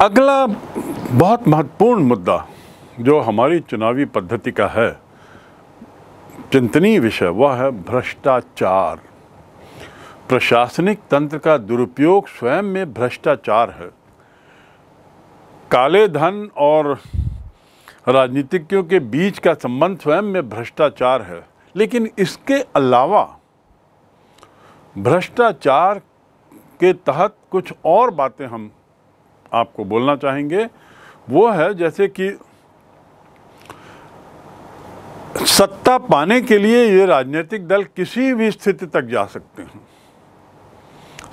अगला बहुत महत्वपूर्ण मुद्दा जो हमारी चुनावी पद्धति का है चिंतनीय विषय वह है भ्रष्टाचार प्रशासनिक तंत्र का दुरुपयोग स्वयं में भ्रष्टाचार है काले धन और राजनीतिज्ञों के बीच का संबंध स्वयं में भ्रष्टाचार है लेकिन इसके अलावा भ्रष्टाचार के तहत कुछ और बातें हम आपको बोलना चाहेंगे वो है जैसे कि सत्ता पाने के लिए ये राजनीतिक दल किसी भी स्थिति तक जा सकते हैं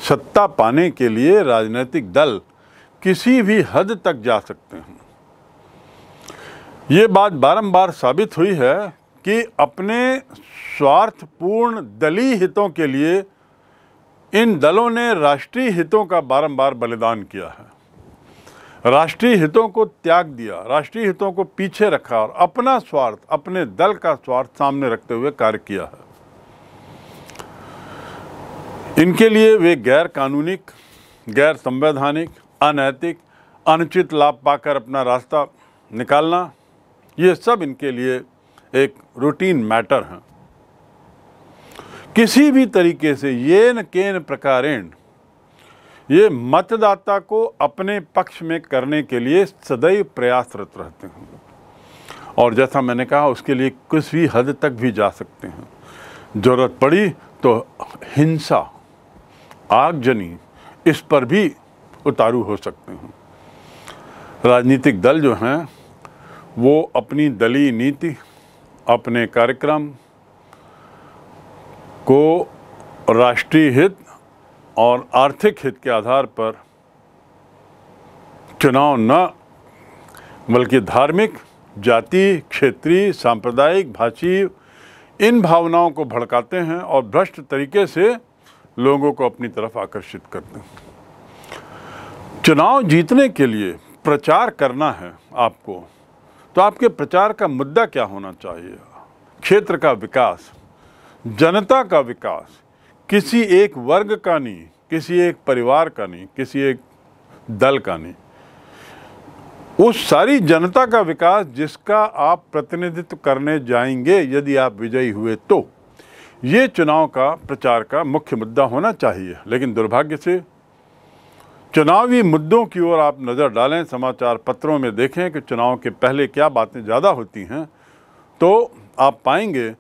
सत्ता पाने के लिए राजनीतिक दल किसी भी हद तक जा सकते हैं ये बात बारंबार साबित हुई है कि अपने स्वार्थपूर्ण दलीय हितों के लिए इन दलों ने राष्ट्रीय हितों का बारंबार बलिदान किया है राष्ट्रीय हितों को त्याग दिया राष्ट्रीय हितों को पीछे रखा और अपना स्वार्थ अपने दल का स्वार्थ सामने रखते हुए कार्य किया है इनके लिए वे गैर कानूनिक गैर संवैधानिक अनैतिक अनुचित लाभ पाकर अपना रास्ता निकालना ये सब इनके लिए एक रूटीन मैटर है किसी भी तरीके से न केन प्रकारेण ये मतदाता को अपने पक्ष में करने के लिए सदैव प्रयासरत रहते हैं और जैसा मैंने कहा उसके लिए कुछ भी हद तक भी जा सकते हैं ज़रूरत पड़ी तो हिंसा आगजनी इस पर भी उतारू हो सकते हैं राजनीतिक दल जो हैं वो अपनी दलीय नीति अपने कार्यक्रम को राष्ट्रीय हित और आर्थिक हित के आधार पर चुनाव न बल्कि धार्मिक जाति क्षेत्रीय सांप्रदायिक भाषी इन भावनाओं को भड़काते हैं और भ्रष्ट तरीके से लोगों को अपनी तरफ आकर्षित करते हैं चुनाव जीतने के लिए प्रचार करना है आपको तो आपके प्रचार का मुद्दा क्या होना चाहिए क्षेत्र का विकास जनता का विकास किसी एक वर्ग का नहीं किसी एक परिवार का नहीं किसी एक दल का नहीं उस सारी जनता का विकास जिसका आप प्रतिनिधित्व करने जाएंगे यदि आप विजयी हुए तो ये चुनाव का प्रचार का मुख्य मुद्दा होना चाहिए लेकिन दुर्भाग्य से चुनावी मुद्दों की ओर आप नज़र डालें समाचार पत्रों में देखें कि चुनाव के पहले क्या बातें ज़्यादा होती हैं तो आप पाएंगे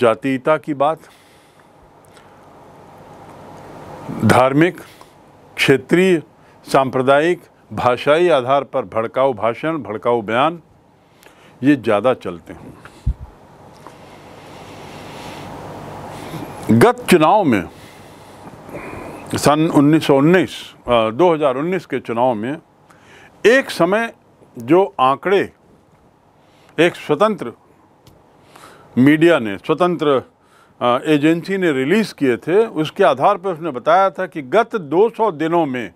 जातीयता की बात धार्मिक क्षेत्रीय सांप्रदायिक भाषाई आधार पर भड़काऊ भाषण भड़काऊ बयान ये ज़्यादा चलते हैं गत चुनाव में सन 1919 2019 के चुनाव में एक समय जो आंकड़े एक स्वतंत्र मीडिया ने स्वतंत्र एजेंसी ने रिलीज़ किए थे उसके आधार पर उसने बताया था कि गत 200 दिनों में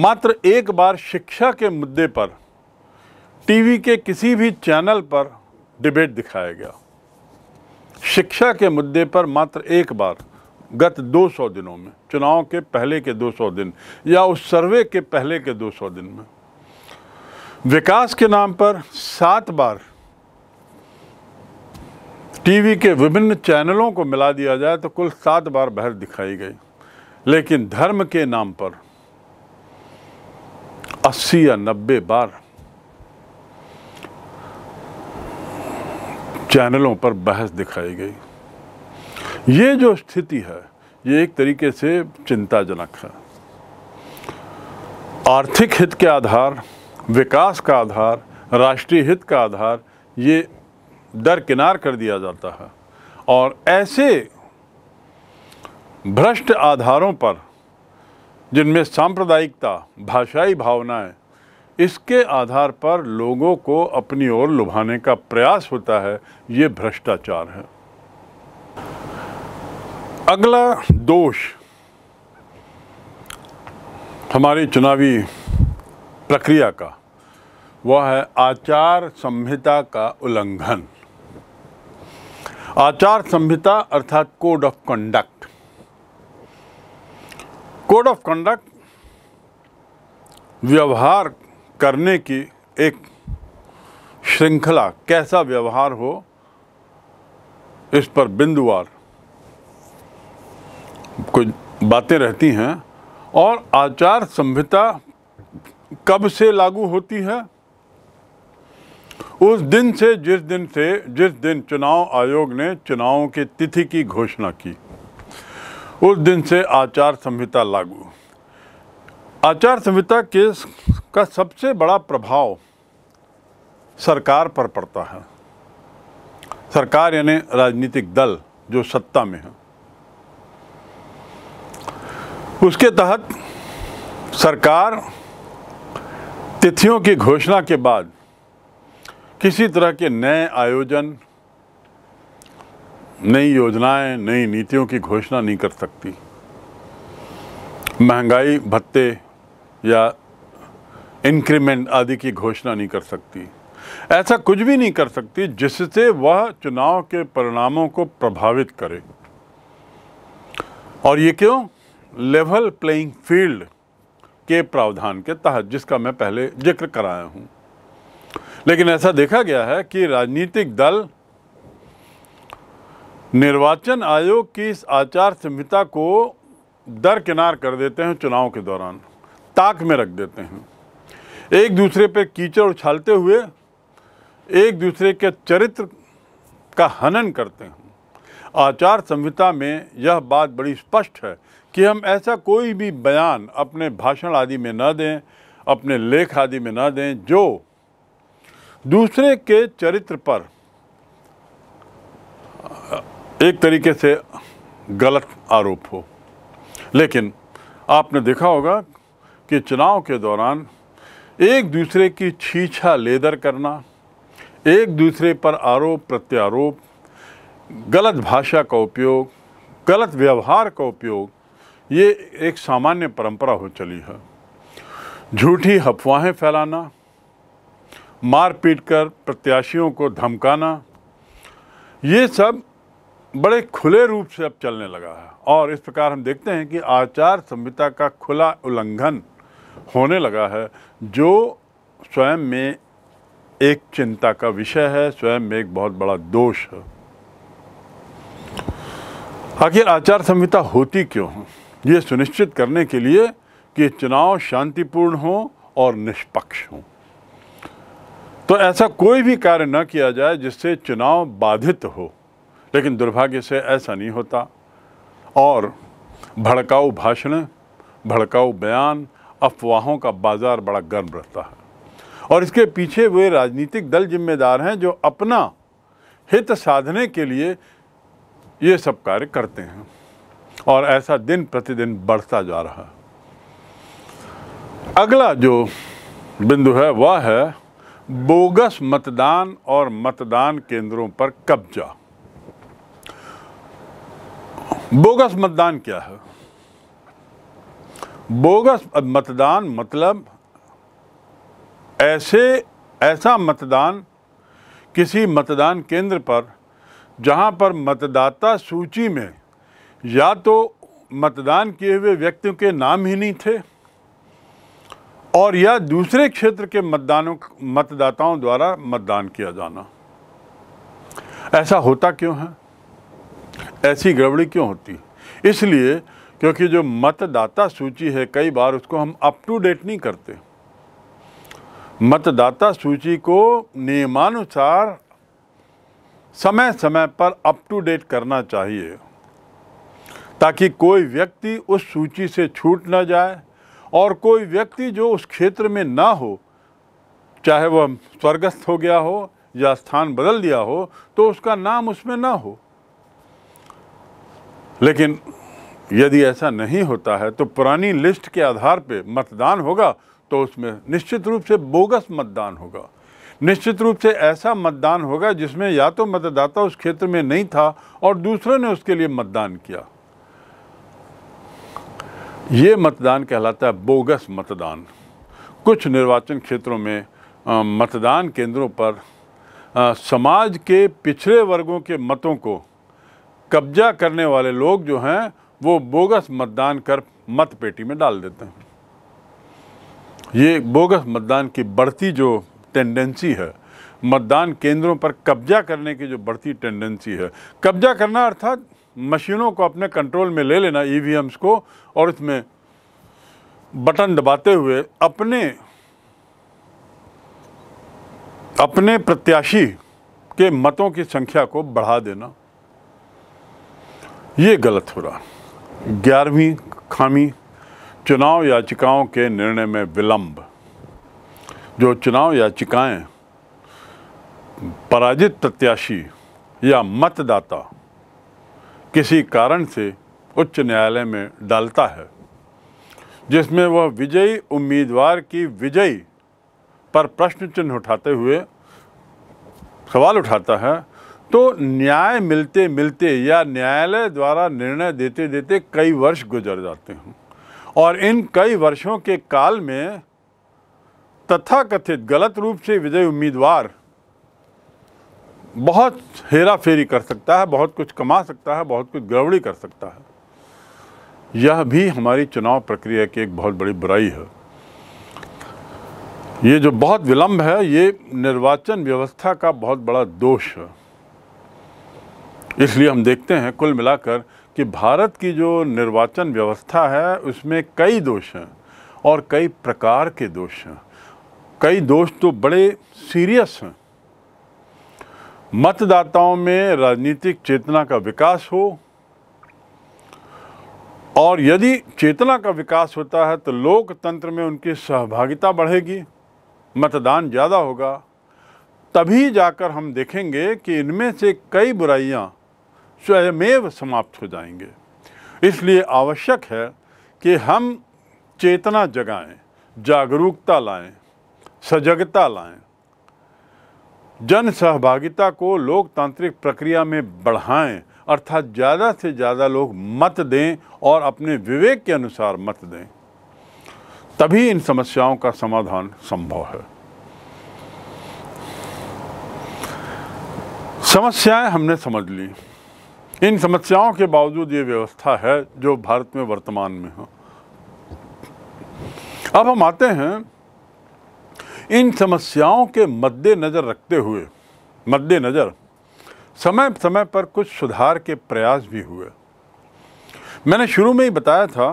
मात्र एक बार शिक्षा के मुद्दे पर टीवी के किसी भी चैनल पर डिबेट दिखाया गया शिक्षा के मुद्दे पर मात्र एक बार गत 200 दिनों में चुनाव के पहले के 200 दिन या उस सर्वे के पहले के 200 दिन में विकास के नाम पर सात बार टीवी के विभिन्न चैनलों को मिला दिया जाए तो कुल सात बार बहस दिखाई गई लेकिन धर्म के नाम पर अस्सी या नब्बे बार चैनलों पर बहस दिखाई गई ये जो स्थिति है ये एक तरीके से चिंताजनक है आर्थिक हित के आधार विकास का आधार राष्ट्रीय हित का आधार ये दरकिनार कर दिया जाता है और ऐसे भ्रष्ट आधारों पर जिनमें सांप्रदायिकता भाषाई भावनाएं इसके आधार पर लोगों को अपनी ओर लुभाने का प्रयास होता है ये भ्रष्टाचार है अगला दोष हमारी चुनावी प्रक्रिया का वह है आचार संहिता का उल्लंघन आचार संहिता अर्थात code of conduct code of conduct व्यवहार करने की एक श्रृंखला कैसा व्यवहार हो इस पर बिंदुवार कुछ बातें रहती हैं और आचार संहिता कब से लागू होती है उस दिन से जिस दिन से जिस दिन चुनाव आयोग ने चुनावों की तिथि की घोषणा की उस दिन से आचार संहिता लागू आचार संहिता के का सबसे बड़ा प्रभाव सरकार पर पड़ता है सरकार यानी राजनीतिक दल जो सत्ता में है उसके तहत सरकार तिथियों की घोषणा के बाद किसी तरह के नए आयोजन नई योजनाएं, नई नीतियों की घोषणा नहीं कर सकती महंगाई भत्ते या इंक्रीमेंट आदि की घोषणा नहीं कर सकती ऐसा कुछ भी नहीं कर सकती जिससे वह चुनाव के परिणामों को प्रभावित करे और ये क्यों लेवल प्लेइंग फील्ड के प्रावधान के तहत जिसका मैं पहले जिक्र कराया हूँ लेकिन ऐसा देखा गया है कि राजनीतिक दल निर्वाचन आयोग की इस आचार संहिता को दरकिनार कर देते हैं चुनाव के दौरान ताक में रख देते हैं एक दूसरे पर कीचड़ उछालते हुए एक दूसरे के चरित्र का हनन करते हैं आचार संहिता में यह बात बड़ी स्पष्ट है कि हम ऐसा कोई भी बयान अपने भाषण आदि में न दें अपने लेख आदि में न दें जो दूसरे के चरित्र पर एक तरीके से गलत आरोप हो लेकिन आपने देखा होगा कि चुनाव के दौरान एक दूसरे की छीछा लेदर करना एक दूसरे पर आरोप प्रत्यारोप गलत भाषा का उपयोग गलत व्यवहार का उपयोग ये एक सामान्य परंपरा हो चली है झूठी अफवाहें फैलाना मार पीट कर प्रत्याशियों को धमकाना ये सब बड़े खुले रूप से अब चलने लगा है और इस प्रकार हम देखते हैं कि आचार संहिता का खुला उल्लंघन होने लगा है जो स्वयं में एक चिंता का विषय है स्वयं में एक बहुत बड़ा दोष है आखिर आचार संहिता होती क्यों है ये सुनिश्चित करने के लिए कि चुनाव शांतिपूर्ण हो और निष्पक्ष हों तो ऐसा कोई भी कार्य न किया जाए जिससे चुनाव बाधित हो लेकिन दुर्भाग्य से ऐसा नहीं होता और भड़काऊ भाषण भड़काऊ बयान अफवाहों का बाज़ार बड़ा गर्म रहता है और इसके पीछे वे राजनीतिक दल जिम्मेदार हैं जो अपना हित साधने के लिए ये सब कार्य करते हैं और ऐसा दिन प्रतिदिन बढ़ता जा रहा है अगला जो बिंदु है वह है बोगस मतदान और मतदान केंद्रों पर कब्जा बोगस मतदान क्या है बोगस मतदान मतलब ऐसे ऐसा मतदान किसी मतदान केंद्र पर जहां पर मतदाता सूची में या तो मतदान किए हुए व्यक्तियों के नाम ही नहीं थे और या दूसरे क्षेत्र के मतदानों मतदाताओं द्वारा मतदान किया जाना ऐसा होता क्यों है ऐसी गड़बड़ी क्यों होती इसलिए क्योंकि जो मतदाता सूची है कई बार उसको हम अप टू डेट नहीं करते मतदाता सूची को नियमानुसार समय समय पर अप टू डेट करना चाहिए ताकि कोई व्यक्ति उस सूची से छूट ना जाए और कोई व्यक्ति जो उस क्षेत्र में ना हो चाहे वह स्वर्गस्थ हो गया हो या स्थान बदल दिया हो तो उसका नाम उसमें ना हो लेकिन यदि ऐसा नहीं होता है तो पुरानी लिस्ट के आधार पर मतदान होगा तो उसमें निश्चित रूप से बोगस मतदान होगा निश्चित रूप से ऐसा मतदान होगा जिसमें या तो मतदाता उस क्षेत्र में नहीं था और दूसरों ने उसके लिए मतदान किया ये मतदान कहलाता है बोगस मतदान कुछ निर्वाचन क्षेत्रों में मतदान केंद्रों पर समाज के पिछड़े वर्गों के मतों को कब्जा करने वाले लोग जो हैं वो बोगस मतदान कर मत पेटी में डाल देते हैं ये बोगस मतदान की बढ़ती जो टेंडेंसी है मतदान केंद्रों पर कब्जा करने की जो बढ़ती टेंडेंसी है कब्जा करना अर्थात मशीनों को अपने कंट्रोल में ले लेना ई e को और इसमें बटन दबाते हुए अपने अपने प्रत्याशी के मतों की संख्या को बढ़ा देना ये गलत हो रहा ग्यारहवीं खामी चुनाव याचिकाओं के निर्णय में विलंब जो चुनाव याचिकाएं पराजित प्रत्याशी या मतदाता किसी कारण से उच्च न्यायालय में डालता है जिसमें वह विजयी उम्मीदवार की विजयी पर प्रश्न चिन्ह उठाते हुए सवाल उठाता है तो न्याय मिलते मिलते या न्यायालय द्वारा निर्णय देते देते कई वर्ष गुजर जाते हैं और इन कई वर्षों के काल में तथाकथित गलत रूप से विजय उम्मीदवार बहुत हेरा फेरी कर सकता है बहुत कुछ कमा सकता है बहुत कुछ गड़बड़ी कर सकता है यह भी हमारी चुनाव प्रक्रिया की एक बहुत बड़ी बुराई है ये जो बहुत विलंब है ये निर्वाचन व्यवस्था का बहुत बड़ा दोष है इसलिए हम देखते हैं कुल मिलाकर कि भारत की जो निर्वाचन व्यवस्था है उसमें कई दोष हैं और कई प्रकार के दोष हैं कई दोष तो बड़े सीरियस हैं मतदाताओं में राजनीतिक चेतना का विकास हो और यदि चेतना का विकास होता है तो लोकतंत्र में उनकी सहभागिता बढ़ेगी मतदान ज़्यादा होगा तभी जाकर हम देखेंगे कि इनमें से कई बुराइयां स्वयमेव समाप्त हो जाएंगे इसलिए आवश्यक है कि हम चेतना जगाएं जागरूकता लाएं सजगता लाएं जन सहभागिता को लोकतांत्रिक प्रक्रिया में बढ़ाएं अर्थात ज़्यादा से ज़्यादा लोग मत दें और अपने विवेक के अनुसार मत दें तभी इन समस्याओं का समाधान संभव है समस्याएं हमने समझ ली इन समस्याओं के बावजूद ये व्यवस्था है जो भारत में वर्तमान में हो अब हम आते हैं इन समस्याओं के मद्देनज़र रखते हुए मद्देनज़र समय समय पर कुछ सुधार के प्रयास भी हुए मैंने शुरू में ही बताया था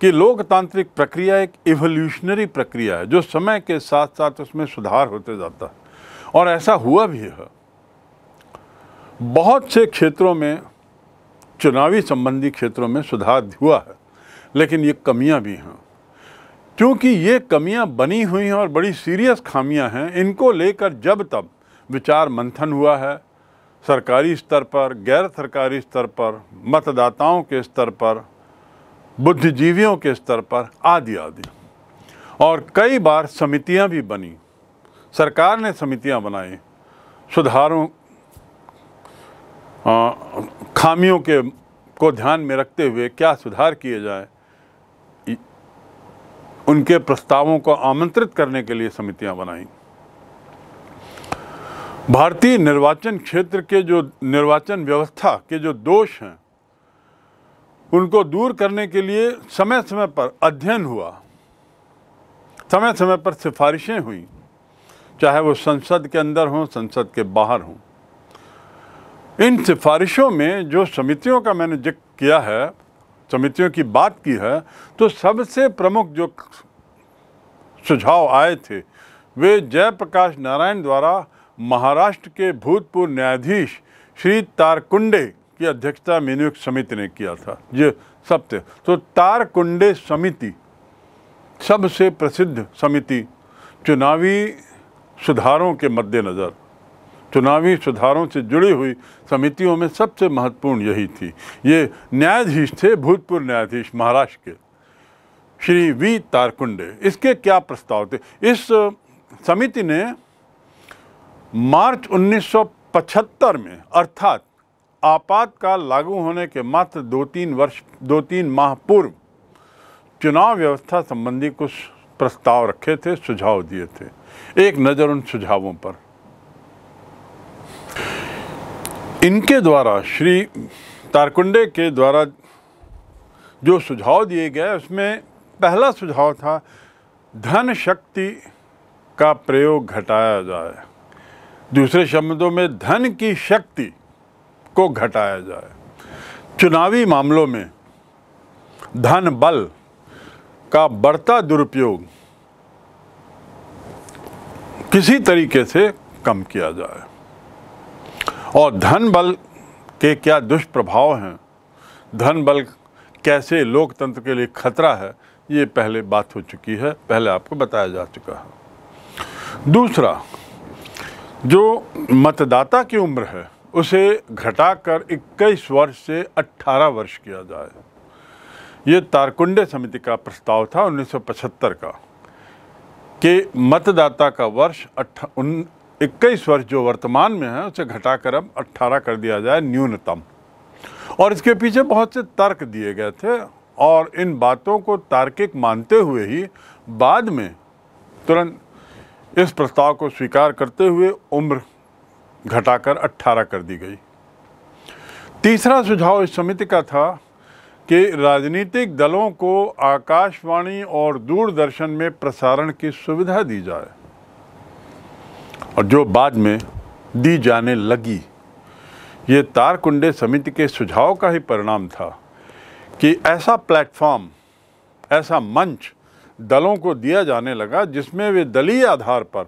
कि लोकतांत्रिक प्रक्रिया एक इवोल्यूशनरी प्रक्रिया है जो समय के साथ साथ उसमें सुधार होते जाता है और ऐसा हुआ भी है बहुत से क्षेत्रों में चुनावी संबंधी क्षेत्रों में सुधार हुआ है लेकिन ये कमियां भी हैं क्योंकि ये कमियां बनी हुई हैं और बड़ी सीरियस खामियां हैं इनको लेकर जब तब विचार मंथन हुआ है सरकारी स्तर पर गैर सरकारी स्तर पर मतदाताओं के स्तर पर बुद्धिजीवियों के स्तर पर आदि आदि और कई बार समितियां भी बनी सरकार ने समितियां बनाई सुधारों खामियों के को ध्यान में रखते हुए क्या सुधार किए जाए उनके प्रस्तावों को आमंत्रित करने के लिए समितियां बनाई भारतीय निर्वाचन क्षेत्र के जो निर्वाचन व्यवस्था के जो दोष हैं उनको दूर करने के लिए समय समय पर अध्ययन हुआ समय समय पर सिफारिशें हुई चाहे वो संसद के अंदर हों संसद के बाहर हों इन सिफारिशों में जो समितियों का मैंने जिक्र किया है समितियों की बात की है तो सबसे प्रमुख जो सुझाव आए थे वे जयप्रकाश नारायण द्वारा महाराष्ट्र के भूतपूर्व न्यायाधीश श्री तारकुंडे की अध्यक्षता में नियुक्त समिति ने किया था ये सत्य तो तारकुंडे समिति सबसे प्रसिद्ध समिति चुनावी सुधारों के मद्देनज़र चुनावी सुधारों से जुड़ी हुई समितियों में सबसे महत्वपूर्ण यही थी ये न्यायाधीश थे भूतपूर्व न्यायाधीश महाराष्ट्र के श्री वी तारकुंडे इसके क्या प्रस्ताव थे इस समिति ने मार्च 1975 में अर्थात आपातकाल लागू होने के मात्र दो तीन वर्ष दो तीन माह पूर्व चुनाव व्यवस्था संबंधी कुछ प्रस्ताव रखे थे सुझाव दिए थे एक नज़र उन सुझावों पर इनके द्वारा श्री तारकुंडे के द्वारा जो सुझाव दिए गए उसमें पहला सुझाव था धन शक्ति का प्रयोग घटाया जाए दूसरे शब्दों में धन की शक्ति को घटाया जाए चुनावी मामलों में धन बल का बढ़ता दुरुपयोग किसी तरीके से कम किया जाए और धन बल के क्या दुष्प्रभाव हैं धन बल कैसे लोकतंत्र के लिए खतरा है ये पहले बात हो चुकी है पहले आपको बताया जा चुका है दूसरा जो मतदाता की उम्र है उसे घटाकर 21 वर्ष से 18 वर्ष किया जाए ये तारकुंडे समिति का प्रस्ताव था 1975 का कि मतदाता का वर्ष इक्कीस वर्ष जो वर्तमान में है उसे घटाकर अब अट्ठारह कर दिया जाए न्यूनतम और इसके पीछे बहुत से तर्क दिए गए थे और इन बातों को तार्किक मानते हुए ही बाद में तुरंत इस प्रस्ताव को स्वीकार करते हुए उम्र घटाकर 18 कर दी गई तीसरा सुझाव इस समिति का था कि राजनीतिक दलों को आकाशवाणी और दूरदर्शन में प्रसारण की सुविधा दी जाए और जो बाद में दी जाने लगी ये तारकुंडे समिति के सुझाव का ही परिणाम था कि ऐसा प्लेटफॉर्म ऐसा मंच दलों को दिया जाने लगा जिसमें वे दलीय आधार पर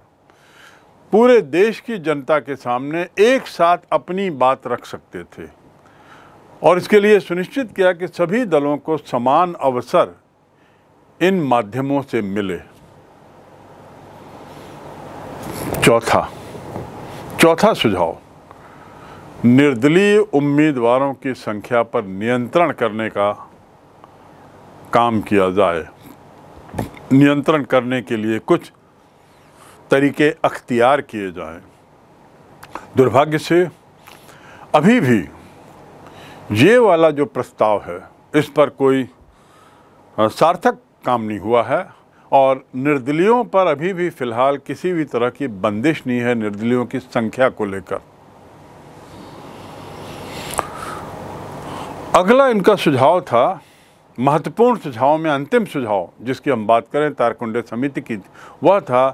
पूरे देश की जनता के सामने एक साथ अपनी बात रख सकते थे और इसके लिए सुनिश्चित किया कि सभी दलों को समान अवसर इन माध्यमों से मिले चौथा चौथा सुझाव निर्दलीय उम्मीदवारों की संख्या पर नियंत्रण करने का काम किया जाए नियंत्रण करने के लिए कुछ तरीके अख्तियार किए जाएं। दुर्भाग्य से अभी भी ये वाला जो प्रस्ताव है इस पर कोई सार्थक काम नहीं हुआ है और निर्दलियों पर अभी भी फ़िलहाल किसी भी तरह की बंदिश नहीं है निर्दलियों की संख्या को लेकर अगला इनका सुझाव था महत्वपूर्ण सुझाव में अंतिम सुझाव जिसकी हम बात करें तारकुंडे समिति की वह था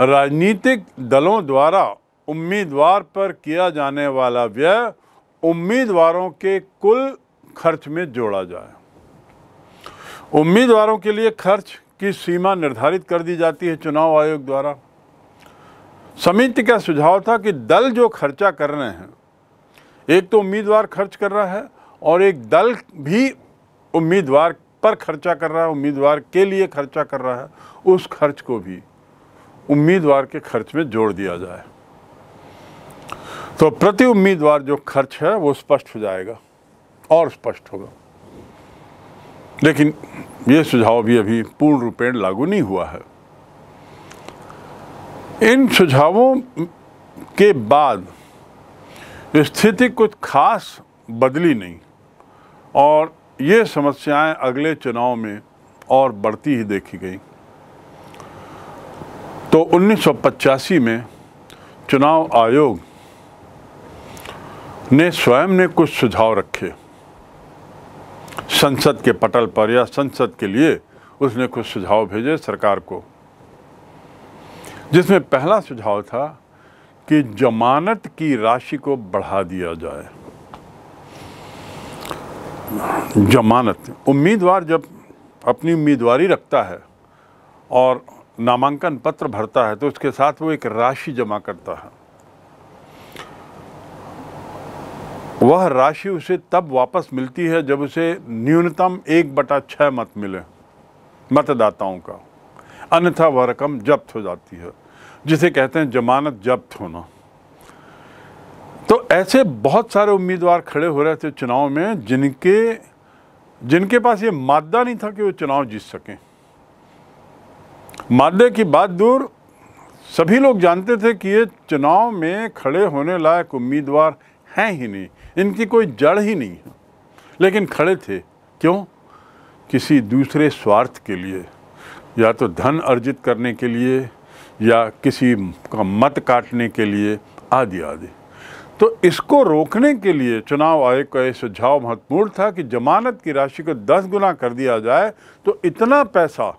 राजनीतिक दलों द्वारा उम्मीदवार पर किया जाने वाला व्यय उम्मीदवारों के कुल खर्च में जोड़ा जाए उम्मीदवारों के लिए खर्च की सीमा निर्धारित कर दी जाती है चुनाव आयोग द्वारा समिति का सुझाव था कि दल जो खर्चा कर रहे हैं एक तो उम्मीदवार खर्च कर रहा है और एक दल भी उम्मीदवार पर खर्चा कर रहा है उम्मीदवार के लिए खर्चा कर रहा है उस खर्च को भी उम्मीदवार के खर्च में जोड़ दिया जाए तो प्रति उम्मीदवार जो खर्च है वो स्पष्ट हो जाएगा और स्पष्ट होगा लेकिन ये सुझाव भी अभी पूर्ण रूपेण लागू नहीं हुआ है इन सुझावों के बाद स्थिति कुछ खास बदली नहीं और ये समस्याएं अगले चुनाव में और बढ़ती ही देखी गई तो उन्नीस में चुनाव आयोग ने स्वयं ने कुछ सुझाव रखे संसद के पटल पर या संसद के लिए उसने कुछ सुझाव भेजे सरकार को जिसमें पहला सुझाव था कि जमानत की राशि को बढ़ा दिया जाए जमानत उम्मीदवार जब अपनी उम्मीदवारी रखता है और नामांकन पत्र भरता है तो उसके साथ वो एक राशि जमा करता है वह राशि उसे तब वापस मिलती है जब उसे न्यूनतम एक बटा छः मत मिले मतदाताओं का अन्यथा वह रकम जब्त हो जाती है जिसे कहते हैं जमानत जब्त होना तो ऐसे बहुत सारे उम्मीदवार खड़े हो रहे थे चुनाव में जिनके जिनके पास ये मादा नहीं था कि वो चुनाव जीत सकें मादे की बात दूर सभी लोग जानते थे कि ये चुनाव में खड़े होने लायक उम्मीदवार हैं ही नहीं इनकी कोई जड़ ही नहीं है लेकिन खड़े थे क्यों किसी दूसरे स्वार्थ के लिए या तो धन अर्जित करने के लिए या किसी का मत काटने के लिए आदि आदि तो इसको रोकने के लिए चुनाव आयोग का यह सुझाव महत्वपूर्ण था कि जमानत की राशि को दस गुना कर दिया जाए तो इतना पैसा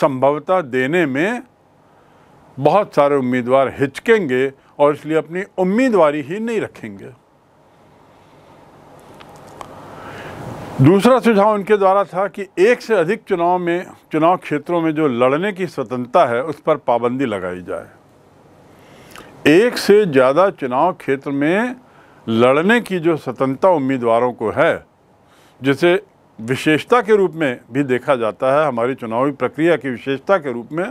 संभवता देने में बहुत सारे उम्मीदवार हिचकेंगे और इसलिए अपनी उम्मीदवारी ही नहीं रखेंगे दूसरा सुझाव इनके द्वारा था कि एक से अधिक चुनाव में चुनाव क्षेत्रों में जो लड़ने की स्वतंत्रता है उस पर पाबंदी लगाई जाए एक से ज़्यादा चुनाव क्षेत्र में लड़ने की जो स्वतंत्रता उम्मीदवारों को है जिसे विशेषता के रूप में भी देखा जाता है हमारी चुनावी प्रक्रिया की विशेषता के रूप में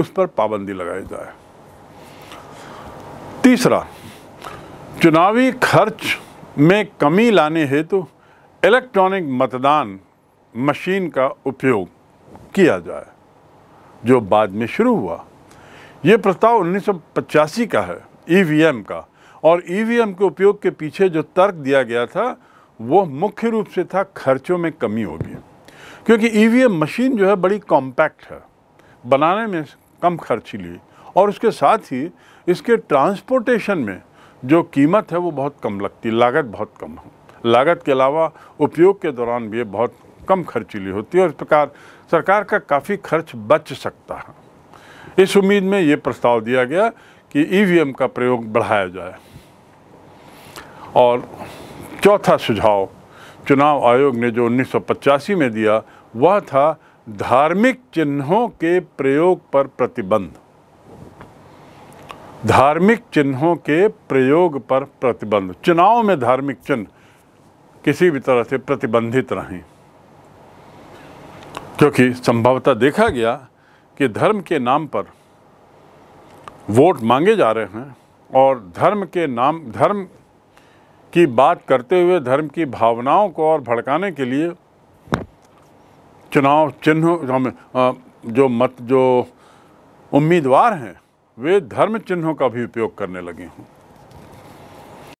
उस पर पाबंदी लगाई जाए तीसरा चुनावी खर्च में कमी लाने हेतु तो इलेक्ट्रॉनिक मतदान मशीन का उपयोग किया जाए जो बाद में शुरू हुआ ये प्रस्ताव 1985 का है ईवीएम e का और ईवीएम e के उपयोग के पीछे जो तर्क दिया गया था वो मुख्य रूप से था खर्चों में कमी होगी क्योंकि ईवीएम e मशीन जो है बड़ी कॉम्पैक्ट है बनाने में कम खर्ची ली और उसके साथ ही इसके ट्रांसपोर्टेशन में जो कीमत है वो बहुत कम लगती लागत बहुत कम है लागत के अलावा उपयोग के दौरान भी ये बहुत कम खर्चीली होती है और इस प्रकार सरकार का काफ़ी खर्च बच सकता है इस उम्मीद में ये प्रस्ताव दिया गया कि ईवीएम का प्रयोग बढ़ाया जाए और चौथा सुझाव चुनाव आयोग ने जो उन्नीस में दिया वह था धार्मिक चिन्हों के प्रयोग पर प्रतिबंध धार्मिक चिन्हों के प्रयोग पर प्रतिबंध चुनाव में धार्मिक चिन्ह किसी भी तरह से प्रतिबंधित रहें क्योंकि संभवतः देखा गया कि धर्म के नाम पर वोट मांगे जा रहे हैं और धर्म के नाम धर्म की बात करते हुए धर्म की भावनाओं को और भड़काने के लिए चुनाव चिन्ह जो मत जो उम्मीदवार हैं वे धर्म चिन्हों का भी उपयोग करने लगे हों